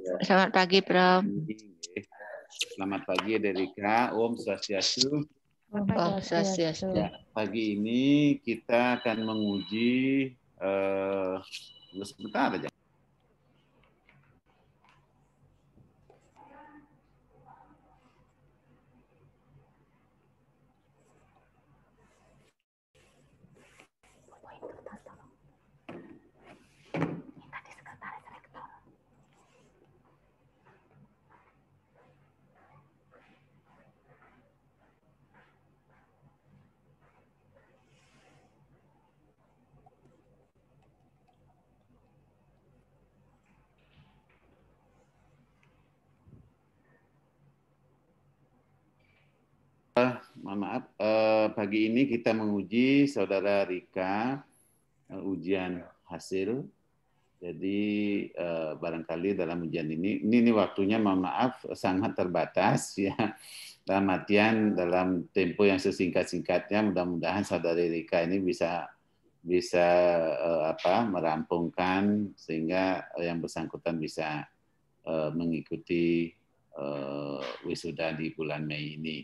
Ya. Selamat pagi, Bro. Selamat pagi, ya. ya, Derika. Om Swastiastu. Om Swastiastu. Ya, pagi ini kita akan menguji eh, sebentar aja. Uh, mohon maaf, uh, pagi ini kita menguji saudara Rika uh, ujian hasil. Jadi uh, barangkali dalam ujian ini, ini, ini waktunya mohon maaf sangat terbatas ya. Dalam artian dalam tempo yang sesingkat-singkatnya, mudah-mudahan saudara Rika ini bisa bisa uh, apa merampungkan sehingga yang bersangkutan bisa uh, mengikuti uh, wisuda di bulan Mei ini.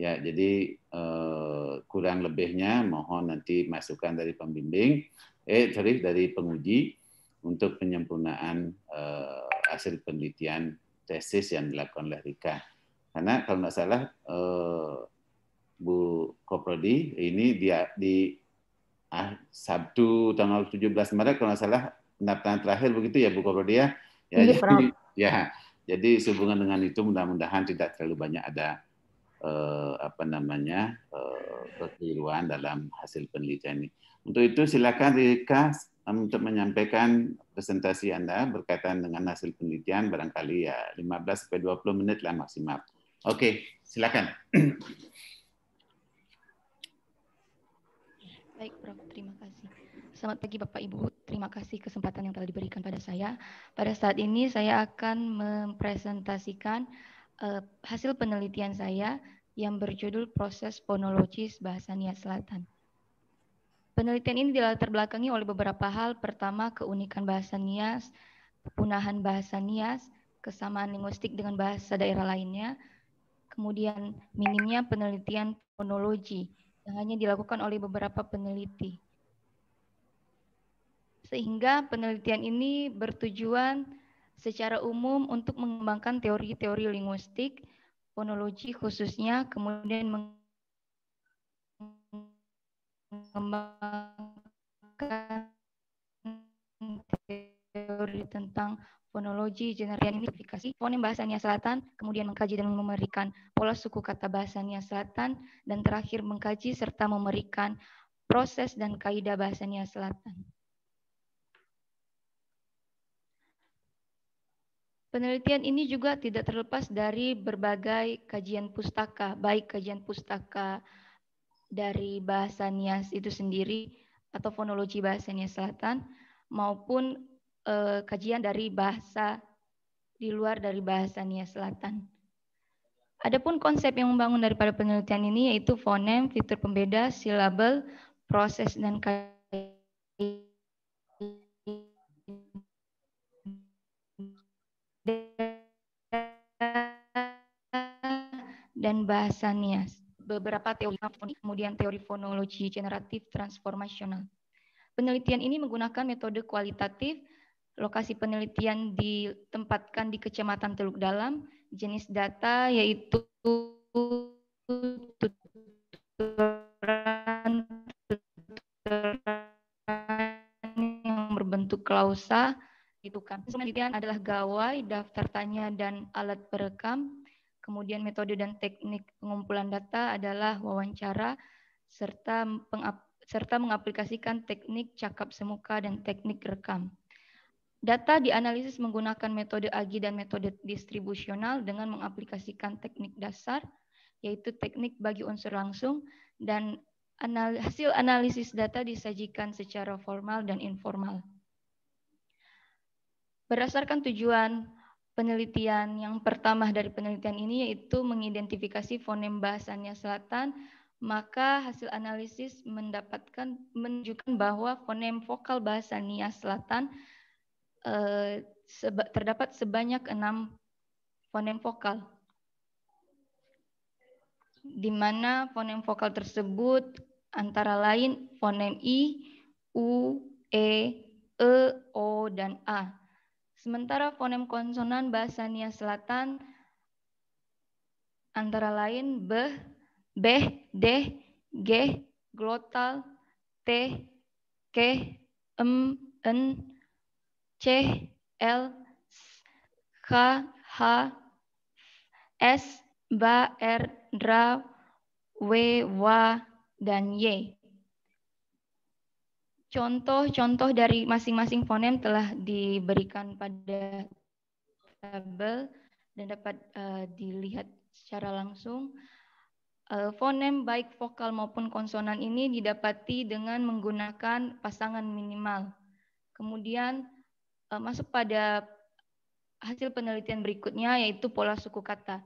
Ya, jadi uh, kurang lebihnya mohon nanti masukan dari pembimbing, eh sorry dari penguji untuk penyempurnaan uh, hasil penelitian tesis yang dilakukan oleh Rika. Karena kalau nggak salah uh, Bu Koprodi ini dia di ah, Sabtu tanggal 17 Maret kalau nggak salah pendaftaran terakhir begitu ya Bu Koprodi ya. Ya, iya, ya, jadi sehubungan dengan itu mudah-mudahan tidak terlalu banyak ada eh, apa namanya eh, kekeliruan dalam hasil penelitian ini. Untuk itu silakan Rika untuk menyampaikan presentasi Anda berkaitan dengan hasil penelitian barangkali ya 15 sampai 20 menit lah maksimal. Oke, silakan. Baik, Prof. Terima kasih. Selamat pagi Bapak Ibu. Terima kasih kesempatan yang telah diberikan pada saya. Pada saat ini saya akan mempresentasikan Eh, hasil penelitian saya yang berjudul Proses Fonologis Bahasa Nias Selatan. Penelitian ini dilatar belakangi oleh beberapa hal, pertama keunikan bahasa Nias, kepunahan bahasa Nias, kesamaan linguistik dengan bahasa daerah lainnya, kemudian minimnya penelitian fonologi yang hanya dilakukan oleh beberapa peneliti. Sehingga penelitian ini bertujuan secara umum untuk mengembangkan teori-teori linguistik, fonologi khususnya, kemudian mengembangkan teori tentang fonologi, generian identifikasi, fonem bahasa Nia Selatan, kemudian mengkaji dan memberikan pola suku kata bahasa Nia Selatan, dan terakhir mengkaji serta memberikan proses dan kaidah bahasa Nia Selatan. Penelitian ini juga tidak terlepas dari berbagai kajian pustaka, baik kajian pustaka dari bahasa Nias itu sendiri atau fonologi bahasa Nias Selatan maupun eh, kajian dari bahasa di luar dari bahasa Nias Selatan. Adapun konsep yang membangun daripada penelitian ini yaitu fonem, fitur pembeda, silabel, proses dan kajian dan bahasannya, beberapa teori fonik, kemudian teori fonologi generatif transformasional. Penelitian ini menggunakan metode kualitatif, lokasi penelitian ditempatkan di Kecamatan Teluk Dalam, jenis data yaitu tuturan, tuturan yang berbentuk klausa, itu kan. Penelitian adalah gawai, daftar tanya, dan alat perekam Kemudian metode dan teknik pengumpulan data adalah wawancara serta serta mengaplikasikan teknik cakap semuka dan teknik rekam. Data dianalisis menggunakan metode AGI dan metode distribusional dengan mengaplikasikan teknik dasar, yaitu teknik bagi unsur langsung, dan anal hasil analisis data disajikan secara formal dan informal. Berdasarkan tujuan penelitian yang pertama dari penelitian ini yaitu mengidentifikasi fonem bahasanya selatan, maka hasil analisis mendapatkan menunjukkan bahwa fonem vokal bahasa Nia Selatan eh, terdapat sebanyak enam fonem vokal, di mana fonem vokal tersebut antara lain fonem i, u, e, e, o, dan a. Sementara fonem konsonan bahasa Nia Selatan antara lain b, b, d, g, glotal, t, k, m, n, c, l, k, h, s, b, r, d, w, w, dan y contoh-contoh dari masing-masing fonem telah diberikan pada tabel dan dapat uh, dilihat secara langsung. Uh, fonem baik vokal maupun konsonan ini didapati dengan menggunakan pasangan minimal. Kemudian uh, masuk pada hasil penelitian berikutnya yaitu pola suku kata.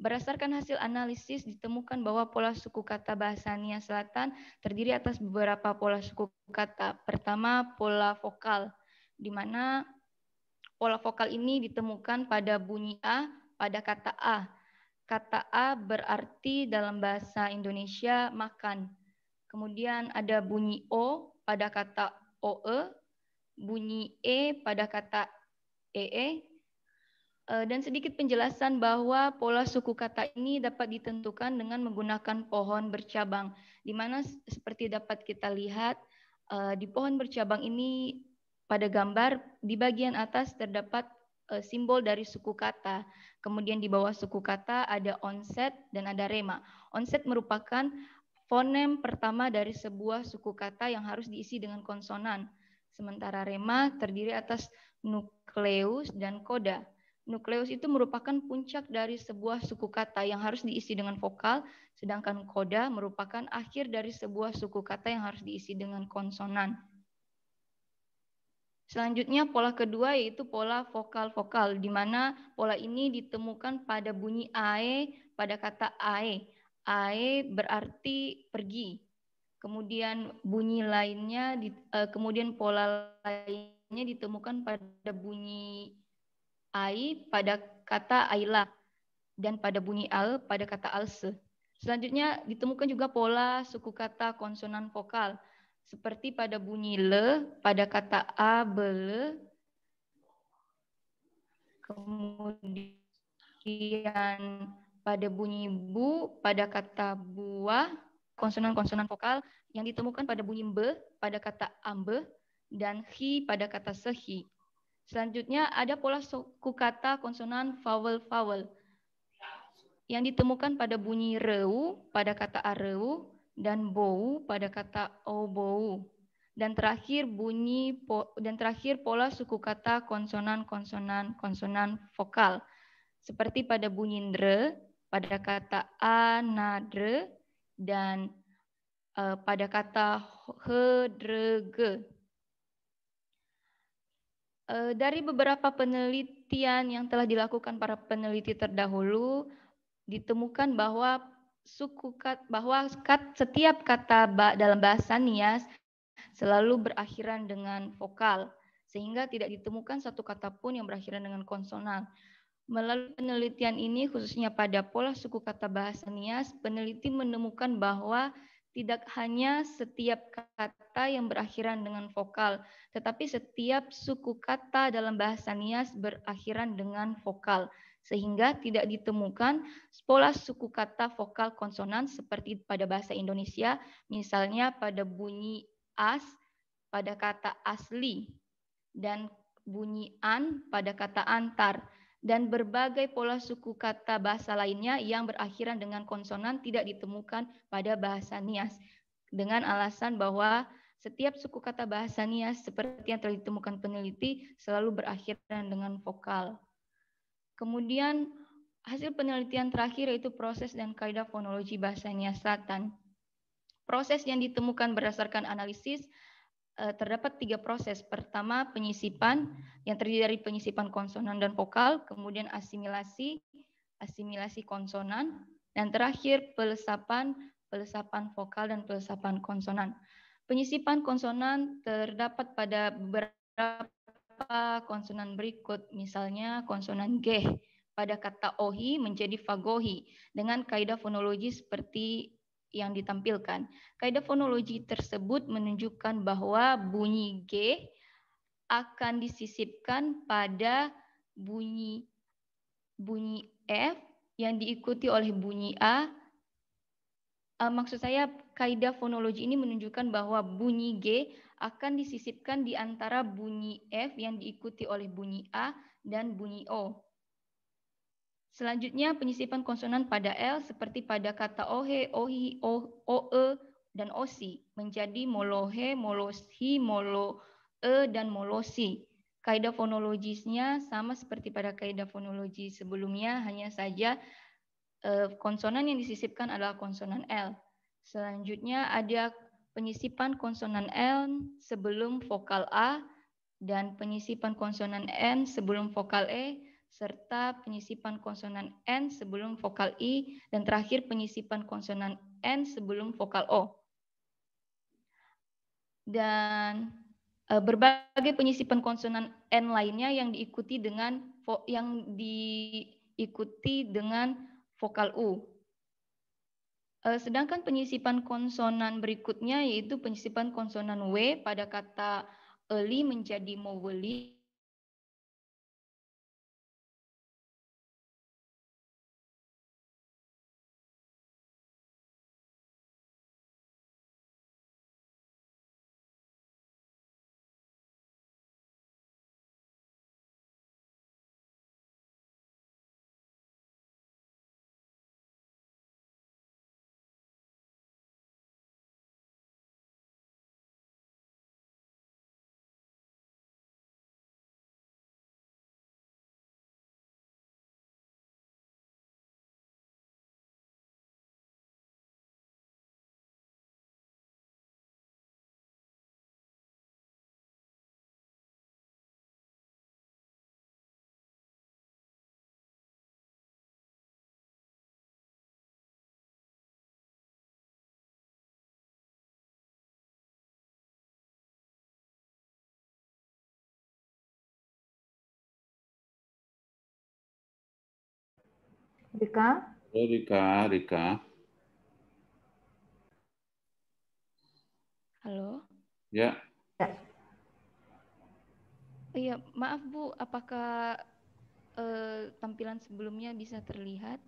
Berdasarkan hasil analisis ditemukan bahwa pola suku kata bahasa Nia Selatan terdiri atas beberapa pola suku kata. Pertama, pola vokal, di mana pola vokal ini ditemukan pada bunyi A pada kata A. Kata A berarti dalam bahasa Indonesia makan. Kemudian ada bunyi O pada kata OE, bunyi E pada kata EE, e, Eh, dan sedikit penjelasan bahwa pola suku kata ini dapat ditentukan dengan menggunakan pohon bercabang, di mana seperti dapat kita lihat eh, di pohon bercabang ini pada gambar di bagian atas terdapat eh, simbol dari suku kata. Kemudian di bawah suku kata ada onset dan ada rema. Onset merupakan fonem pertama dari sebuah suku kata yang harus diisi dengan konsonan. Sementara rema terdiri atas nukleus dan koda. Nukleus itu merupakan puncak dari sebuah suku kata yang harus diisi dengan vokal, sedangkan koda merupakan akhir dari sebuah suku kata yang harus diisi dengan konsonan. Selanjutnya pola kedua yaitu pola vokal-vokal, di mana pola ini ditemukan pada bunyi ae pada kata ae. Ae berarti pergi. Kemudian bunyi lainnya, eh, kemudian pola lainnya ditemukan pada bunyi ai pada kata aila dan pada bunyi al pada kata alse. Selanjutnya ditemukan juga pola suku kata konsonan vokal seperti pada bunyi le pada kata able kemudian pada bunyi bu pada kata buah konsonan-konsonan vokal yang ditemukan pada bunyi be pada kata ambe dan hi pada kata sehi. Selanjutnya ada pola suku kata konsonan vowel-vowel yang ditemukan pada bunyi reu pada kata areu dan bou pada kata obou dan terakhir bunyi dan terakhir pola suku kata konsonan konsonan konsonan vokal seperti pada bunyi dre pada kata anadre dan uh, pada kata hedrege. Eh, dari beberapa penelitian yang telah dilakukan para peneliti terdahulu ditemukan bahwa suku kat, bahwa kat, setiap kata ba, dalam bahasa Nias selalu berakhiran dengan vokal sehingga tidak ditemukan satu kata pun yang berakhiran dengan konsonan. Melalui penelitian ini khususnya pada pola suku kata bahasa Nias, peneliti menemukan bahwa tidak hanya setiap kata yang berakhiran dengan vokal, tetapi setiap suku kata dalam bahasa Nias berakhiran dengan vokal, sehingga tidak ditemukan pola suku kata vokal konsonan seperti pada bahasa Indonesia, misalnya pada bunyi as pada kata asli dan bunyi an pada kata antar dan berbagai pola suku kata bahasa lainnya yang berakhiran dengan konsonan tidak ditemukan pada bahasa Nias dengan alasan bahwa setiap suku kata bahasa Nias seperti yang telah ditemukan peneliti selalu berakhiran dengan vokal. Kemudian hasil penelitian terakhir yaitu proses dan kaidah fonologi bahasa Nias Selatan. Proses yang ditemukan berdasarkan analisis Eh, terdapat tiga proses. Pertama, penyisipan yang terdiri dari penyisipan konsonan dan vokal, kemudian asimilasi, asimilasi konsonan, dan terakhir pelesapan, pelesapan vokal dan pelesapan konsonan. Penyisipan konsonan terdapat pada beberapa konsonan berikut, misalnya konsonan G pada kata ohi menjadi fagohi dengan kaidah fonologi seperti yang ditampilkan. Kaidah fonologi tersebut menunjukkan bahwa bunyi G akan disisipkan pada bunyi bunyi F yang diikuti oleh bunyi A. Uh, maksud saya kaidah fonologi ini menunjukkan bahwa bunyi G akan disisipkan di antara bunyi F yang diikuti oleh bunyi A dan bunyi O. Selanjutnya penyisipan konsonan pada L seperti pada kata ohe, ohi, o, oe, dan osi menjadi molohe, moloshi, molo e, dan molosi. Kaidah fonologisnya sama seperti pada kaidah fonologi sebelumnya, hanya saja e, konsonan yang disisipkan adalah konsonan L. Selanjutnya ada penyisipan konsonan L sebelum vokal A dan penyisipan konsonan N sebelum vokal E serta penyisipan konsonan N sebelum vokal I, dan terakhir penyisipan konsonan N sebelum vokal O. Dan e, berbagai penyisipan konsonan N lainnya yang diikuti dengan yang diikuti dengan vokal U. E, sedangkan penyisipan konsonan berikutnya yaitu penyisipan konsonan W pada kata eli menjadi moweli Rika. Halo Rika, Rika. Halo. Ya. ya. Oh, iya, maaf Bu, apakah eh, tampilan sebelumnya bisa terlihat?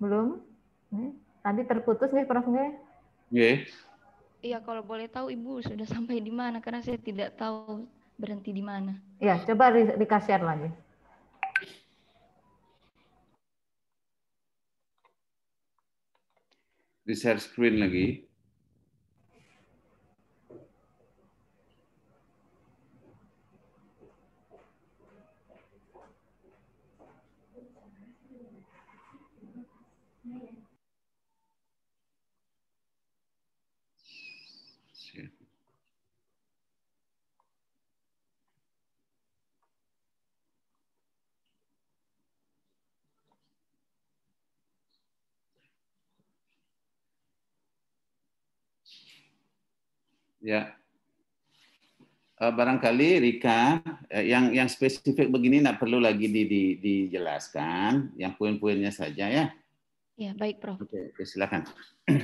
Belum. Hmm. Tadi terputus nih profnya. Iya. Iya, kalau boleh tahu Ibu sudah sampai di mana karena saya tidak tahu berhenti di mana. Iya, coba dikasih share lagi. Research screen लगी Ya. Eh, barangkali Rika eh, yang yang spesifik begini tidak perlu lagi di, di, dijelaskan, yang poin-poinnya saja ya. Ya baik Prof. Oke, silakan.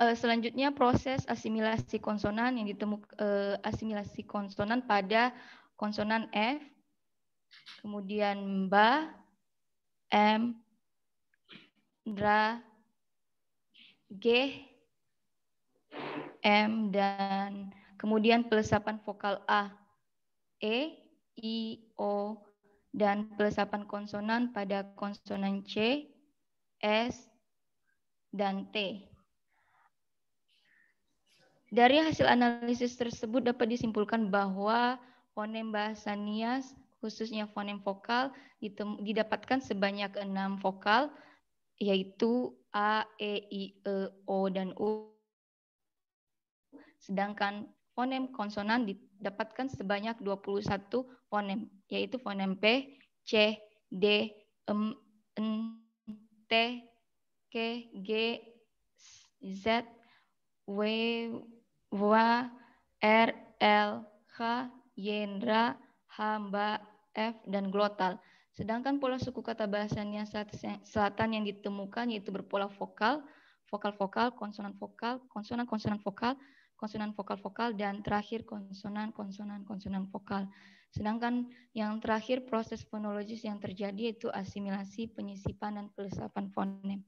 Eh, selanjutnya proses asimilasi konsonan yang ditemukan asimilasi konsonan pada konsonan F, kemudian ba, m, dra, g, M, dan kemudian pelesapan vokal A, E, I, O, dan pelesapan konsonan pada konsonan C, S, dan T. Dari hasil analisis tersebut dapat disimpulkan bahwa fonem bahasa Nias, khususnya fonem vokal, didapatkan sebanyak enam vokal, yaitu A, E, I, E, O, dan U, sedangkan fonem konsonan didapatkan sebanyak 21 fonem, yaitu fonem P, C, D, M, N, T, K, G, Z, W, W, R, L, H, Yendra, Hamba, F, dan glotal. Sedangkan pola suku kata bahasanya selatan yang ditemukan yaitu berpola vokal, vokal-vokal, konsonan vokal, vokal -konsonan vokal konsonan vokal-vokal, dan terakhir konsonan, konsonan, konsonan vokal. Sedangkan yang terakhir proses fonologis yang terjadi itu asimilasi, penyisipan, dan pelesapan fonem.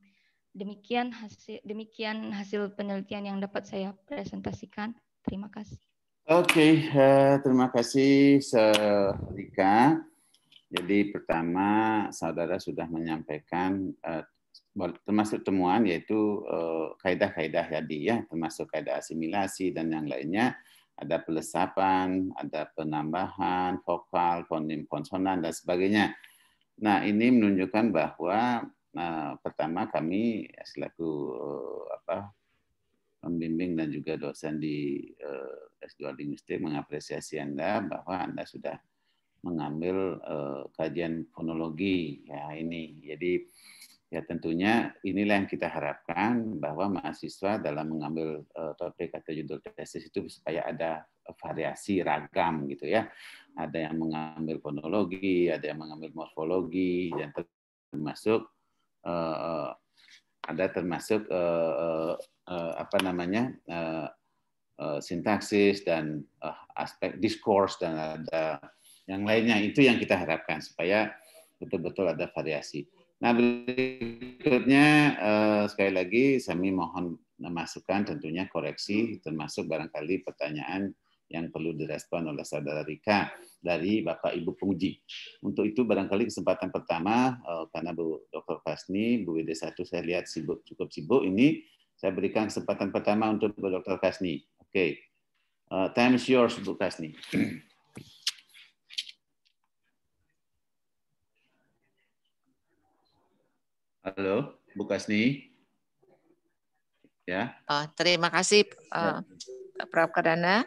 Demikian hasil, demikian hasil penelitian yang dapat saya presentasikan. Terima kasih. Oke, okay, uh, eh, terima kasih Selika. Jadi pertama saudara sudah menyampaikan uh, termasuk temuan yaitu eh, kaidah-kaidah tadi ya termasuk kaidah asimilasi dan yang lainnya ada pelesapan, ada penambahan vokal, fonim konsonan dan sebagainya. Nah, ini menunjukkan bahwa nah, pertama kami selaku eh, apa pembimbing dan juga dosen di uh, S2 Linguistik mengapresiasi Anda bahwa Anda sudah mengambil uh, kajian fonologi ya ini. Jadi Ya tentunya inilah yang kita harapkan bahwa mahasiswa dalam mengambil uh, topik atau judul tesis itu supaya ada variasi ragam gitu ya. Ada yang mengambil fonologi, ada yang mengambil morfologi, dan termasuk uh, ada termasuk uh, uh, apa namanya uh, uh, sintaksis dan uh, aspek discourse dan ada yang lainnya itu yang kita harapkan supaya betul-betul ada variasi. Nah, berikutnya uh, sekali lagi kami mohon masukan tentunya koreksi termasuk barangkali pertanyaan yang perlu direspon oleh saudara Rika dari Bapak Ibu penguji. Untuk itu barangkali kesempatan pertama uh, karena Bu Dr. Kasni, Bu Wede satu saya lihat sibuk cukup sibuk ini saya berikan kesempatan pertama untuk Bu Dr. Kasni. Oke. Okay. Uh, eh, time is yours Bu Kasni. Halo, Bu Kasni. Ya. Oh, terima kasih uh, ya. Eh, Prof. Kadana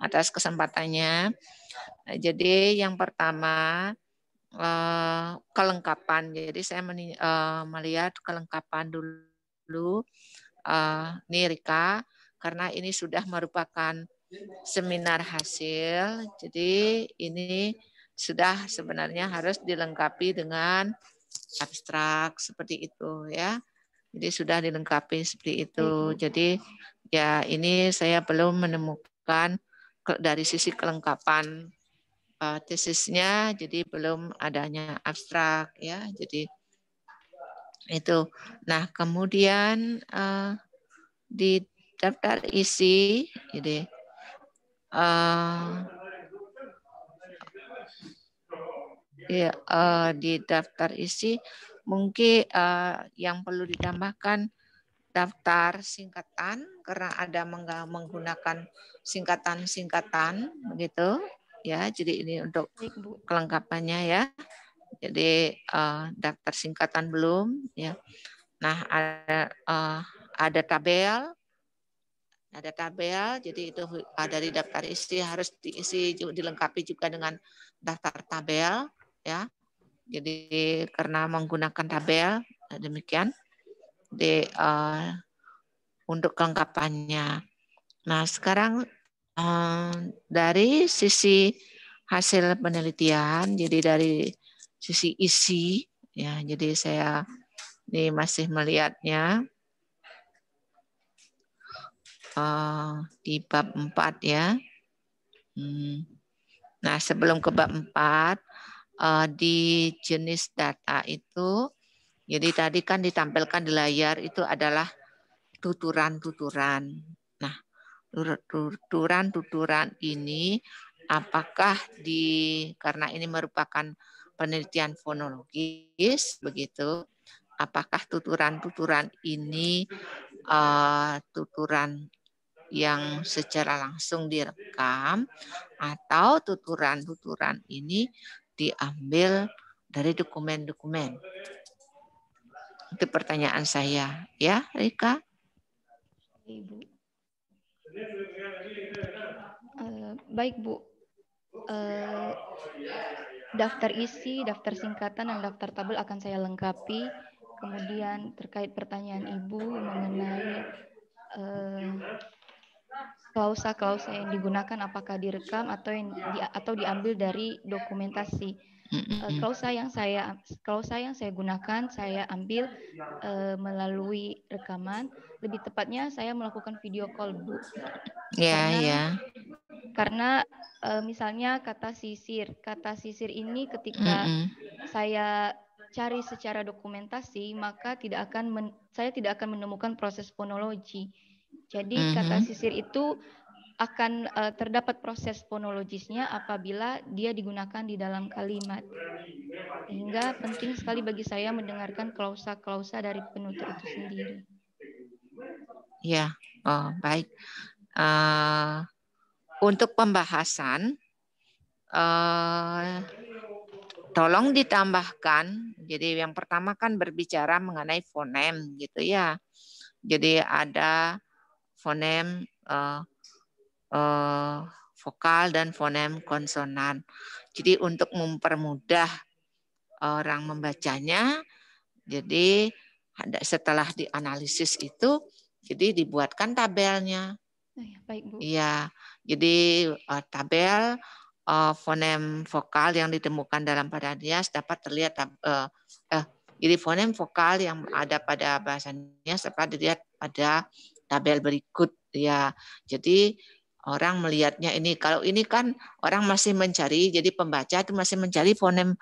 atas kesempatannya. Nah, jadi yang pertama uh, kelengkapan. Jadi saya meni, uh, melihat kelengkapan dulu. Uh, nih Rika, karena ini sudah merupakan seminar hasil. Jadi ini sudah sebenarnya harus dilengkapi dengan abstrak seperti itu ya. Jadi sudah dilengkapi seperti itu. Mm-hmm. Jadi ya ini saya belum menemukan dari sisi kelengkapan uh, tesisnya jadi belum adanya abstrak ya. Jadi itu. Nah, kemudian uh, di daftar isi jadi uh, ya, uh, di daftar isi mungkin uh, yang perlu ditambahkan daftar singkatan karena ada menggunakan singkatan-singkatan begitu ya jadi ini untuk kelengkapannya ya jadi uh, daftar singkatan belum ya nah ada uh, ada tabel ada tabel jadi itu dari daftar isi harus diisi dilengkapi juga dengan daftar tabel ya. Jadi karena menggunakan tabel eh, demikian di uh, eh, untuk kelengkapannya. Nah, sekarang uh, dari sisi hasil penelitian, jadi dari sisi isi ya. Jadi saya ini masih melihatnya uh, di bab 4 ya. Hmm. Nah, sebelum ke bab 4, uh, di jenis data itu. Jadi tadi kan ditampilkan di layar itu adalah tuturan-tuturan. Nah, tuturan-tuturan ini apakah di karena ini merupakan penelitian fonologis begitu, apakah tuturan-tuturan ini uh, tuturan yang secara langsung direkam atau tuturan-tuturan ini diambil dari dokumen-dokumen. Itu pertanyaan saya, ya Rika? Ibu. Uh, baik Bu. Uh, daftar isi, daftar singkatan, dan daftar tabel akan saya lengkapi. Kemudian terkait pertanyaan Ibu mengenai uh, klausa-klausa yang digunakan apakah direkam atau yang di, atau diambil dari dokumentasi. Kalau eh, klausa yang saya klausa yang saya gunakan saya ambil uh, melalui rekaman. Lebih tepatnya saya melakukan video call bu. Ya yeah, ya. Yeah. Karena uh, misalnya kata sisir, kata sisir ini ketika mm -hmm. saya cari secara dokumentasi maka tidak akan men, saya tidak akan menemukan proses fonologi jadi mm -hmm. kata sisir itu akan uh, terdapat proses fonologisnya apabila dia digunakan di dalam kalimat. Sehingga penting sekali bagi saya mendengarkan klausa-klausa dari penutur itu sendiri. Ya, oh, baik. Uh, untuk pembahasan, uh, tolong ditambahkan. Jadi yang pertama kan berbicara mengenai fonem, gitu ya. Jadi ada fonem uh, uh, vokal dan fonem konsonan. Jadi untuk mempermudah orang membacanya, jadi setelah dianalisis itu, jadi dibuatkan tabelnya. Oh iya, baik, Bu. Iya, jadi uh, tabel uh, fonem vokal yang ditemukan dalam pada Nias dapat terlihat uh, uh, jadi fonem vokal yang ada pada bahasanya dapat dilihat pada tabel berikut ya. Jadi orang melihatnya ini kalau ini kan orang masih mencari jadi pembaca itu masih mencari fonem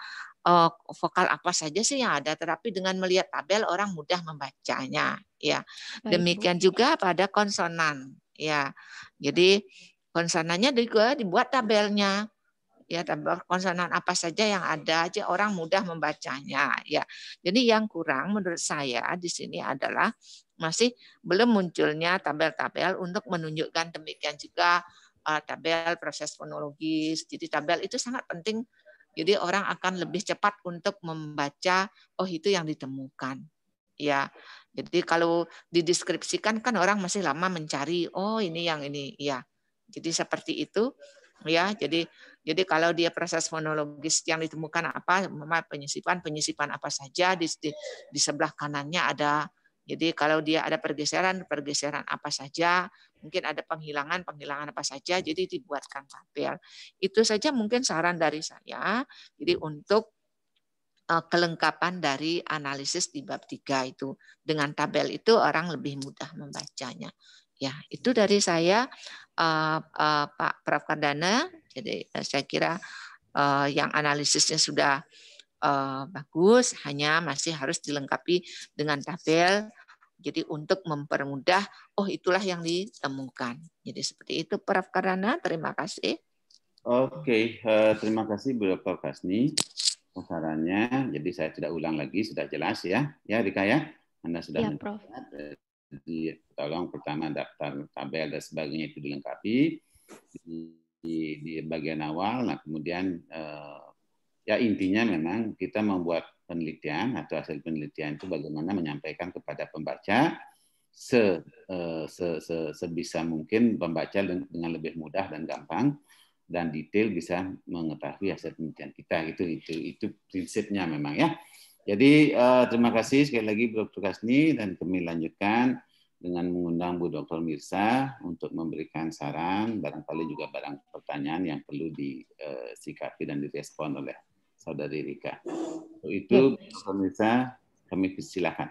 uh, vokal apa saja sih yang ada tetapi dengan melihat tabel orang mudah membacanya ya. Demikian juga pada konsonan ya. Jadi konsonannya juga dibuat tabelnya ya konsonan apa saja yang ada aja orang mudah membacanya ya. Jadi yang kurang menurut saya di sini adalah masih belum munculnya tabel-tabel untuk menunjukkan demikian juga uh, tabel proses fonologis. Jadi tabel itu sangat penting. Jadi orang akan lebih cepat untuk membaca oh itu yang ditemukan. Ya. Jadi kalau dideskripsikan kan orang masih lama mencari oh ini yang ini ya. Jadi seperti itu ya jadi jadi kalau dia proses fonologis yang ditemukan apa penyisipan penyisipan apa saja di, di, di sebelah kanannya ada jadi kalau dia ada pergeseran pergeseran apa saja mungkin ada penghilangan penghilangan apa saja jadi dibuatkan tabel itu saja mungkin saran dari saya jadi untuk eh, kelengkapan dari analisis di bab 3 itu. Dengan tabel itu orang lebih mudah membacanya. Ya, itu dari saya uh, uh, Pak Prof Kardana. Jadi uh, saya kira uh, yang analisisnya sudah uh, bagus, hanya masih harus dilengkapi dengan tabel. Jadi untuk mempermudah, oh itulah yang ditemukan. Jadi seperti itu Prof Kardana. Terima kasih. Oke, uh, terima kasih Bu Dr. Kasni pasarannya. Jadi saya tidak ulang lagi, sudah jelas ya. Ya Rika ya, Anda sudah ya, Prof. Jadi tolong pertama daftar tabel dan sebagainya itu dilengkapi di, di, di bagian awal. Nah kemudian eh, ya intinya memang kita membuat penelitian atau hasil penelitian itu bagaimana menyampaikan kepada pembaca se, eh, se, se sebisa mungkin pembaca dengan lebih mudah dan gampang dan detail bisa mengetahui hasil penelitian kita gitu itu itu prinsipnya memang ya jadi uh, terima kasih sekali lagi Bu Dr. Kasni dan kami lanjutkan dengan mengundang Bu Dr. Mirsa untuk memberikan saran, barangkali juga barang pertanyaan yang perlu disikapi eh, dan direspon oleh Saudari Rika. Untuk itu, Bu Dr. Mirsa, kami silakan.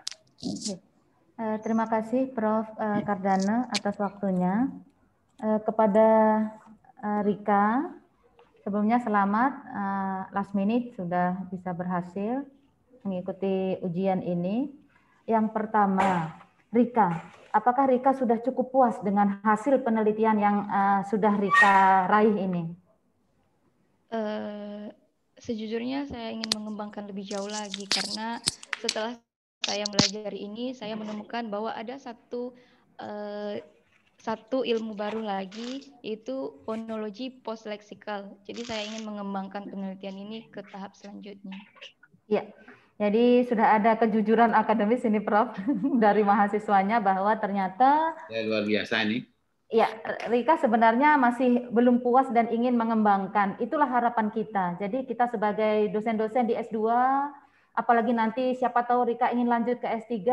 Eh, terima kasih Prof. Ya. Kardana atas waktunya. kepada Rika, sebelumnya selamat last minute sudah bisa berhasil mengikuti ujian ini. Yang pertama, Rika. Apakah Rika sudah cukup puas dengan hasil penelitian yang uh, sudah Rika raih ini? Uh, sejujurnya saya ingin mengembangkan lebih jauh lagi karena setelah saya belajar ini saya menemukan bahwa ada satu uh, satu ilmu baru lagi yaitu fonologi lexical. Jadi saya ingin mengembangkan penelitian ini ke tahap selanjutnya. Ya, jadi sudah ada kejujuran akademis ini Prof dari mahasiswanya bahwa ternyata ya, luar biasa ini. Ya, Rika sebenarnya masih belum puas dan ingin mengembangkan. Itulah harapan kita. Jadi kita sebagai dosen-dosen di S2, apalagi nanti siapa tahu Rika ingin lanjut ke S3,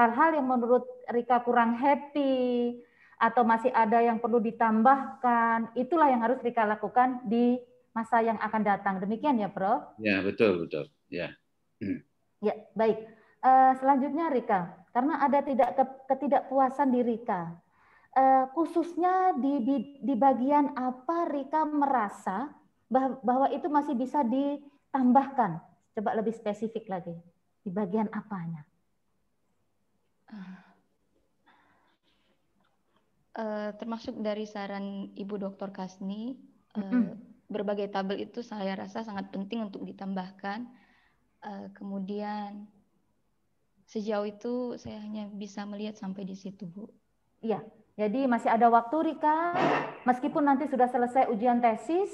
hal-hal yang menurut Rika kurang happy atau masih ada yang perlu ditambahkan, itulah yang harus Rika lakukan di masa yang akan datang. Demikian ya, Prof? Ya, betul, betul. Ya. Hmm. Ya, baik. Uh, selanjutnya Rika, karena ada tidak ketidakpuasan di Rika. Uh, khususnya di, di, di bagian apa Rika merasa bah, bahwa itu masih bisa ditambahkan? Coba lebih spesifik lagi. Di bagian apanya? Uh, termasuk dari saran Ibu Dr. Kasni, uh, mm -hmm. berbagai tabel itu saya rasa sangat penting untuk ditambahkan Eh, kemudian sejauh itu saya hanya bisa melihat sampai di situ, Bu. Iya. Jadi masih ada waktu Rika, meskipun nanti sudah selesai ujian tesis,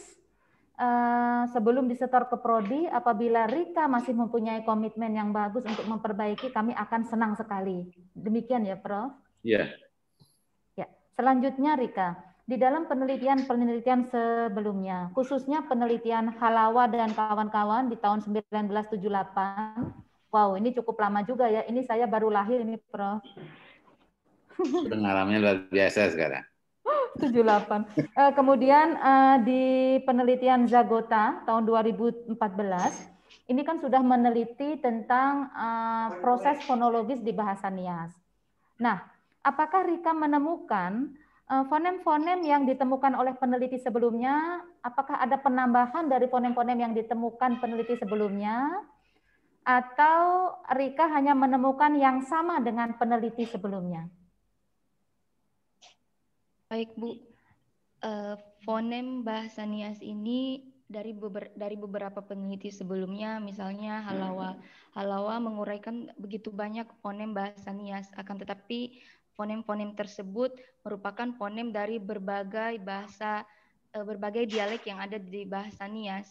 eh, sebelum disetor ke prodi, apabila Rika masih mempunyai komitmen yang bagus untuk memperbaiki, kami akan senang sekali. Demikian ya, Prof. Iya. Ya. Selanjutnya Rika, di dalam penelitian-penelitian sebelumnya, khususnya penelitian Halawa dan kawan-kawan di tahun 1978. Wow, ini cukup lama juga ya. Ini saya baru lahir ini, Prof. Pengalamannya luar biasa sekarang. 78. Eh, kemudian eh, di penelitian Zagota tahun 2014, ini kan sudah meneliti tentang eh, proses fonologis di bahasa Nias. Nah, apakah Rika menemukan Eh, fonem-fonem yang ditemukan oleh peneliti sebelumnya, apakah ada penambahan dari fonem-fonem yang ditemukan peneliti sebelumnya? Atau Rika hanya menemukan yang sama dengan peneliti sebelumnya? Baik, Bu. Eh, fonem bahasa Nias ini dari dari beberapa peneliti sebelumnya, misalnya Halawa. Halawa menguraikan begitu banyak fonem bahasa Nias, akan tetapi Fonem-fonem tersebut merupakan fonem dari berbagai bahasa, e, berbagai dialek yang ada di bahasa Nias.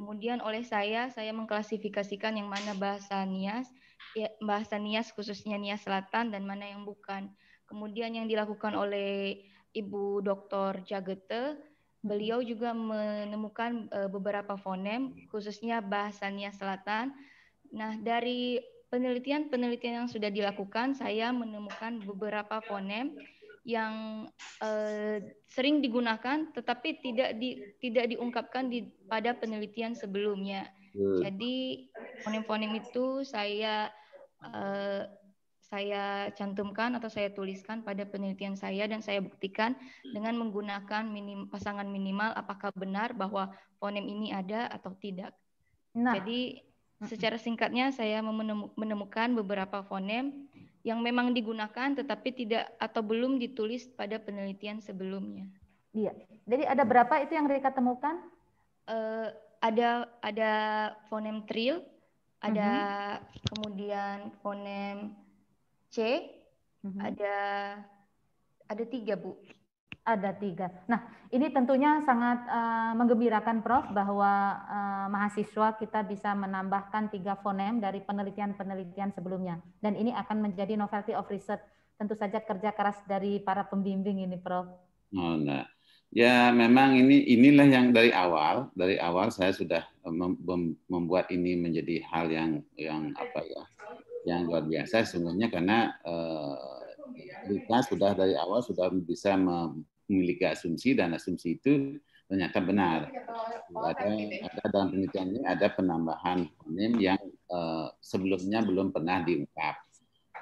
Kemudian oleh saya, saya mengklasifikasikan yang mana bahasa Nias, ya, bahasa Nias khususnya Nias Selatan dan mana yang bukan. Kemudian yang dilakukan oleh Ibu Dr. Jagete, beliau juga menemukan e, beberapa fonem khususnya bahasa Nias Selatan. Nah, dari penelitian-penelitian yang sudah dilakukan, saya menemukan beberapa fonem yang eh, sering digunakan tetapi tidak di, tidak diungkapkan di, pada penelitian sebelumnya. Hmm. Jadi fonem-fonem itu saya eh, saya cantumkan atau saya tuliskan pada penelitian saya dan saya buktikan dengan menggunakan minim, pasangan minimal apakah benar bahwa fonem ini ada atau tidak. Nah. Jadi Secara singkatnya saya menemukan beberapa fonem yang memang digunakan tetapi tidak atau belum ditulis pada penelitian sebelumnya. Iya. Jadi ada berapa itu yang mereka temukan? Uh, ada ada fonem tril, ada uh mm-hmm. -huh. kemudian fonem C, uh mm-hmm. -huh. ada ada tiga bu. Ada tiga. Nah, ini tentunya sangat uh, eh, menggembirakan Prof bahwa uh, mahasiswa kita bisa menambahkan tiga fonem dari penelitian-penelitian sebelumnya. Dan ini akan menjadi novelty of research. Tentu saja kerja keras dari para pembimbing ini, Prof. Oh, nah. Ya, memang ini inilah yang dari awal, dari awal saya sudah eh, membuat ini menjadi hal yang yang apa ya, yang luar biasa Sungguhnya karena uh, kita sudah dari awal sudah bisa memiliki asumsi dan asumsi itu ternyata benar. Ada, ada gitu ya? dalam penelitian ini ada penambahan fonem yang uh, sebelumnya belum pernah diungkap.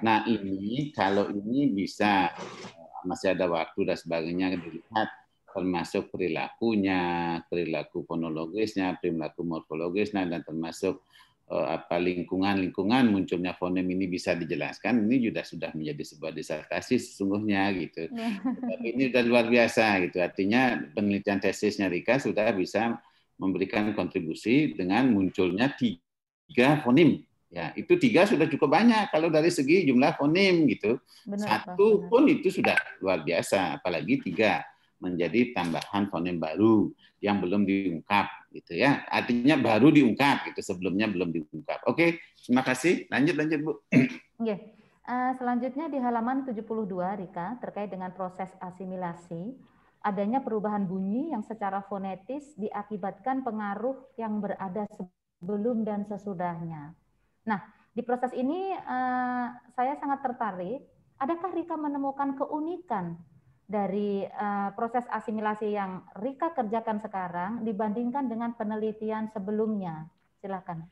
Nah ini kalau ini bisa uh, masih ada waktu dan sebagainya dilihat termasuk perilakunya, perilaku fonologisnya, perilaku morfologisnya, dan termasuk Eh, apa lingkungan-lingkungan munculnya fonem ini bisa dijelaskan ini sudah sudah menjadi sebuah disertasi sesungguhnya gitu. Iya. Tapi ini sudah luar biasa gitu. Artinya penelitian tesisnya Rika sudah bisa memberikan kontribusi dengan munculnya tiga fonim. Ya, itu tiga sudah cukup banyak kalau dari segi jumlah fonim gitu. Benar, Satu benar. pun itu sudah luar biasa, apalagi tiga menjadi tambahan fonem baru yang belum diungkap gitu ya. Artinya baru diungkap itu sebelumnya belum diungkap. Oke, terima kasih. Lanjut lanjut Bu. Yeah. Iya. selanjutnya di halaman 72 Rika terkait dengan proses asimilasi adanya perubahan bunyi yang secara fonetis diakibatkan pengaruh yang berada sebelum dan sesudahnya. Nah, di proses ini eh, saya sangat tertarik, adakah Rika menemukan keunikan dari uh, proses asimilasi yang Rika kerjakan sekarang dibandingkan dengan penelitian sebelumnya? Silakan.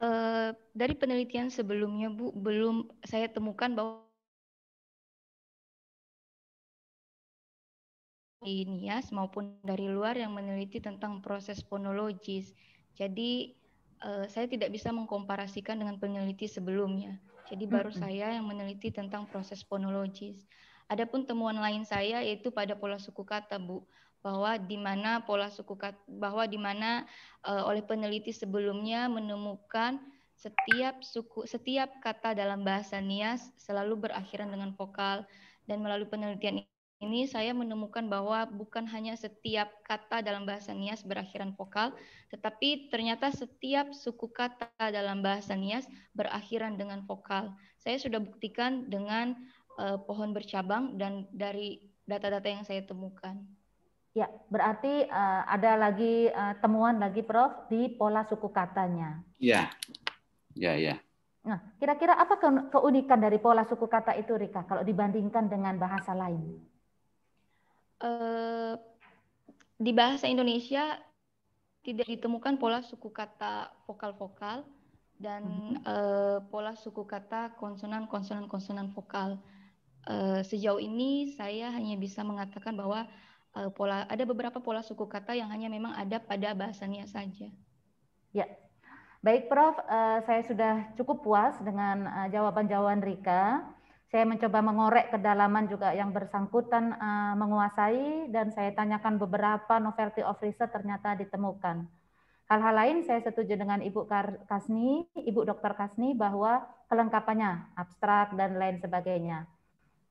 Uh, dari penelitian sebelumnya, Bu, belum saya temukan bahwa di NIAS maupun dari luar yang meneliti tentang proses fonologis. Jadi uh, saya tidak bisa mengkomparasikan dengan peneliti sebelumnya. Jadi baru mm -hmm. saya yang meneliti tentang proses fonologis. Adapun temuan lain saya yaitu pada pola suku kata, Bu, bahwa di mana pola suku kata, bahwa di mana e, oleh peneliti sebelumnya menemukan setiap suku setiap kata dalam bahasa Nias selalu berakhiran dengan vokal dan melalui penelitian ini saya menemukan bahwa bukan hanya setiap kata dalam bahasa Nias berakhiran vokal, tetapi ternyata setiap suku kata dalam bahasa Nias berakhiran dengan vokal. Saya sudah buktikan dengan uh, pohon bercabang dan dari data-data yang saya temukan. Ya, berarti uh, ada lagi uh, temuan lagi Prof di pola suku katanya. Ya, Ya, ya. Nah, kira-kira apa ke keunikan dari pola suku kata itu Rika kalau dibandingkan dengan bahasa lain? Uh, di bahasa Indonesia tidak ditemukan pola suku kata vokal-vokal dan -huh. Mm-hmm. uh, pola suku kata konsonan-konsonan-konsonan vokal. Eh, sejauh ini saya hanya bisa mengatakan bahwa uh, pola ada beberapa pola suku kata yang hanya memang ada pada bahasanya saja. Ya. Baik Prof, uh, saya sudah cukup puas dengan uh, jawaban-jawaban Rika. Saya mencoba mengorek kedalaman juga yang bersangkutan uh, menguasai dan saya tanyakan beberapa novelty of research ternyata ditemukan. Hal-hal lain saya setuju dengan Ibu Kasni, Ibu Dokter Kasni bahwa kelengkapannya abstrak dan lain sebagainya.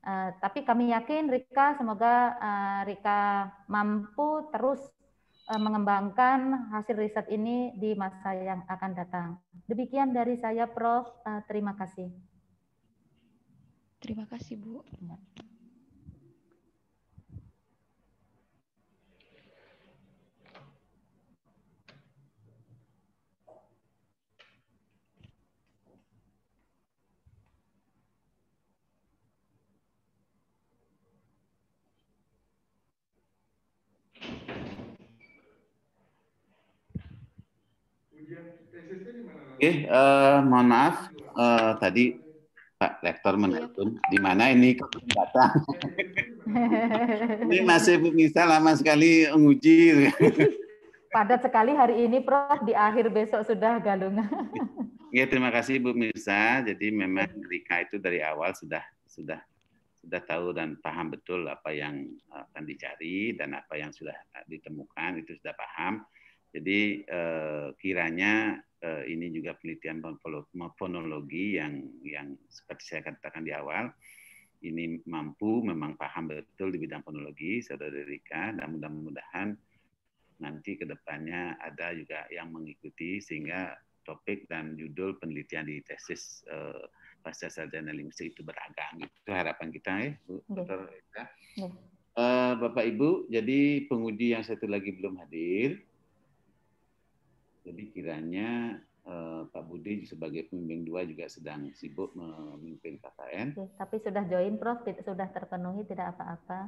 Eh, tapi kami yakin Rika, semoga uh, Rika mampu terus uh, mengembangkan hasil riset ini di masa yang akan datang. Demikian dari saya, Prof. Uh, terima kasih. Terima kasih, Bu. Ya. Oke, uh, mohon maaf uh, tadi Pak Rektor menelpon. Di mana ini ini masih Misa lama sekali menguji. Padat sekali hari ini, Prof. Di akhir besok sudah galung. ya, terima kasih Bu Mirsa. Jadi memang Rika itu dari awal sudah sudah sudah tahu dan paham betul apa yang eh, akan dicari dan apa yang sudah ditemukan itu sudah paham. Jadi eh, kiranya eh, ini juga penelitian fonologi yang yang seperti saya katakan di awal ini mampu memang paham betul di bidang fonologi saudara Rika dan mudah-mudahan nanti kedepannya ada juga yang mengikuti sehingga topik dan judul penelitian di tesis eh, pasca sarjana linguistik itu beragam itu harapan kita ya Bu iya. Dr. Rika. Uh, Bapak Ibu, jadi penguji yang satu lagi belum hadir. Jadi kiranya uh, Pak Budi sebagai pemimpin dua juga sedang sibuk memimpin KKN. tapi sudah join Prof, sudah terpenuhi tidak apa-apa.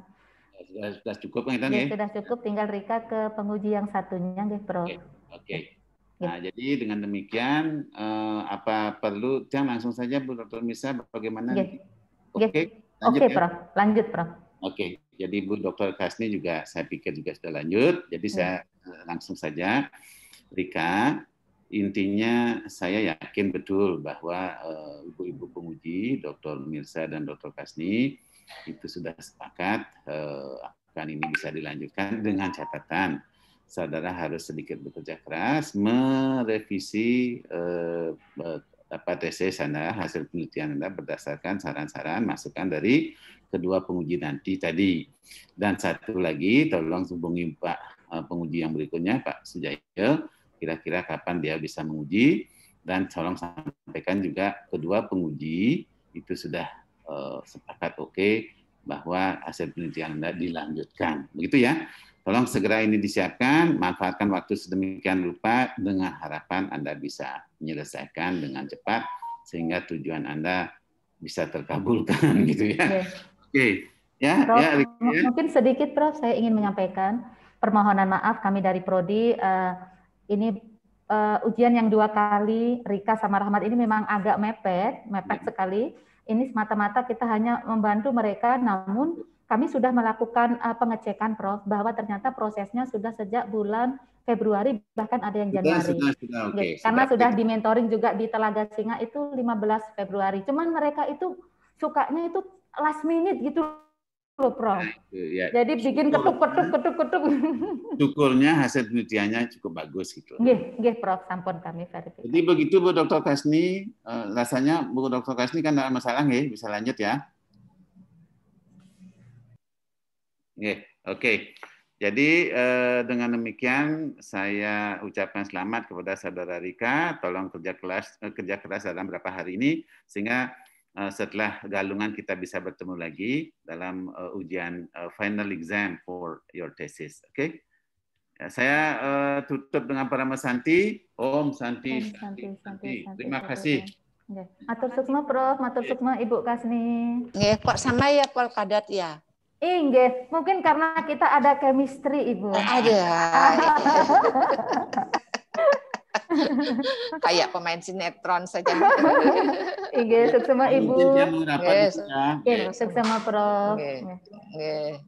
Ya, sudah, sudah cukup kan ya, ya, Sudah cukup, tinggal Rika ke penguji yang satunya nih Prof. Oke. Okay. Ya. Nah, ya. jadi dengan demikian uh, apa perlu jangan langsung saja Bu Dr. Misa bagaimana? Ya. Oke. Oke, okay, Prof. Lanjut, Prof. Oke, okay. jadi Bu Dr. Kasni juga saya pikir juga sudah lanjut. Jadi saya eh, langsung saja. Rika, intinya saya yakin betul bahwa eh, ibu-ibu uh, penguji, Dr. Mirsa dan Dr. Kasni, itu sudah sepakat uh, akan ini bisa dilanjutkan dengan catatan saudara harus sedikit bekerja keras merevisi eh, eh apa tc sana hasil penelitian Anda berdasarkan saran-saran masukan dari kedua penguji nanti tadi. Dan satu lagi, tolong hubungi Pak penguji yang berikutnya, Pak Sujaya kira-kira kapan dia bisa menguji dan tolong sampaikan juga kedua penguji itu sudah uh, sepakat oke okay, bahwa aset penelitian Anda dilanjutkan. Begitu ya. Tolong segera ini disiapkan, manfaatkan waktu sedemikian rupa dengan harapan Anda bisa menyelesaikan dengan cepat sehingga tujuan Anda bisa terkabulkan gitu ya. Oke. Ya, ya, Prof, ya, ya. Mungkin sedikit Prof saya ingin menyampaikan permohonan maaf kami dari prodi uh, ini uh, ujian yang dua kali Rika sama Rahmat ini memang agak mepet, mepet iya. sekali. Ini semata-mata kita hanya membantu mereka, namun kami sudah melakukan uh, pengecekan, Prof, bahwa ternyata prosesnya sudah sejak bulan Februari bahkan ada yang Januari. Sudah, sudah, sudah, okay. Karena sudah, sudah di mentoring juga di Telaga Singa itu 15 Februari. Cuman mereka itu sukanya itu last minute gitu loh Prof. Nah, ya. Jadi bikin ketuk-ketuk ketuk-ketuk. Syukurnya hasil penelitiannya cukup bagus gitu. Nggih, nggih Prof, sampun kami verifikasi. Jadi begitu Bu Dokter Kasni, eh, rasanya Bu Dokter Kasni kan ada masalah nggih, bisa lanjut ya. Nggih, oke. Okay. Jadi eh, dengan demikian saya ucapkan selamat kepada saudara Rika, tolong kerja kelas eh, kerja keras dalam beberapa hari ini sehingga Eh, setelah galungan kita bisa bertemu lagi dalam uh, ujian uh, final exam for your thesis. Oke? Okay? Ya, saya uh, tutup dengan para Santi. Om Santi. Om Santi, Santi, Santi, Santi. Terima kasih. Matur sukma Prof, matur sukma Ibu Kasni. Nggih, kok sama ya Pol Kadat ya? Inggih, mungkin karena kita ada chemistry Ibu. Ada. Kayak pemain sinetron saja. Iya, sama Ibu. Iya, sama Prof. Iya.